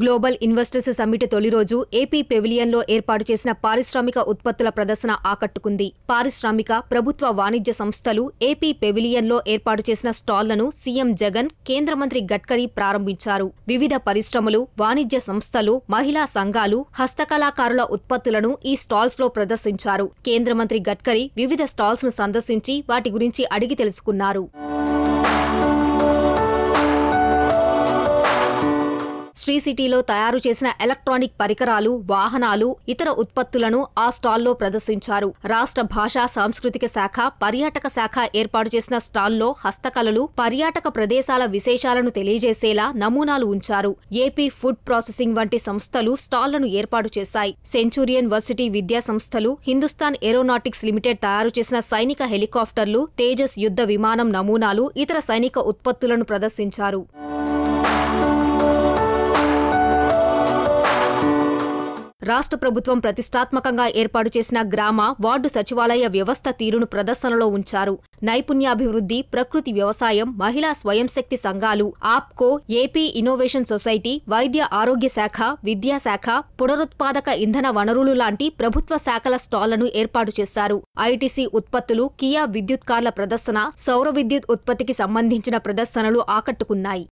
global investors summit తొలి రోజు AP పెవిలియన్లో ఏర్పాటు చేసిన పారిశ్రామిక ఉత్పత్తుల ప్రదర్శన ఆకట్టుకుంది పారిశ్రామిక ప్రభుత్వ వాణిజ్య సంస్థలు ఏపీ పెవిలియన్లో ఏర్పాటు చేసిన స్టాళ్లను సీఎం జగన్ కేంద్ర మంత్రి గడ్కరీ ప్రారంభించారు వివిధ పరిశ్రమలు వాణిజ్య సంస్థలు మహిళా సంఘాలు హస్తకళాకారుల ఉత్పత్తులను ఈ స్టాల్స్లో ప్రదర్శించారు కేంద్ర మంత్రి గడ్కరీ వివిధ స్టాల్స్ను సందర్శించి వాటి గురించి అడిగి తెలుసుకున్నారు శ్రీ సిటీలో తయారు చేసిన ఎలక్ట్రానిక్ పరికరాలు వాహనాలు ఇతర ఉత్పత్తులను ఆ స్టాల్లో ప్రదర్శించారు రాష్ట్ర భాషా సాంస్కృతిక శాఖ పర్యాటక శాఖ ఏర్పాటు చేసిన స్టాల్లో హస్తకళలు పర్యాటక ప్రదేశాల విశేషాలను తెలియజేసేలా నమూనాలు ఉంచారు ఏపీ ఫుడ్ ప్రాసెసింగ్ వంటి సంస్థలు స్టాళ్లను ఏర్పాటు చేశాయి సెంచూరియన్ వర్సిటీ విద్యా సంస్థలు హిందుస్థాన్ ఏరోనాటిక్స్ లిమిటెడ్ తయారు చేసిన సైనిక హెలికాప్టర్లు తేజస్ యుద్ధ విమానం నమూనాలు ఇతర సైనిక ఉత్పత్తులను ప్రదర్శించారు రాష్ట్ర ప్రభుత్వం ప్రతిష్టాత్మకంగా ఏర్పాటు చేసిన గ్రామ వార్డు సచివాలయ వ్యవస్థ తీరును ప్రదర్శనలో ఉంచారు నైపుణ్యాభివృద్ధి ప్రకృతి వ్యవసాయం మహిళా స్వయం శక్తి సంఘాలు ఆప్కో ఏపీ ఇన్నోవేషన్ సొసైటీ వైద్య ఆరోగ్య శాఖ విద్యాశాఖ పునరుత్పాదక ఇంధన వనరులు లాంటి ప్రభుత్వ శాఖల స్టాళ్లను ఏర్పాటు చేశారు ఐటీసీ ఉత్పత్తులు కియా విద్యుత్ కార్ల ప్రదర్శన సౌర విద్యుత్ ఉత్పత్తికి సంబంధించిన ప్రదర్శనలు ఆకట్టుకున్నాయి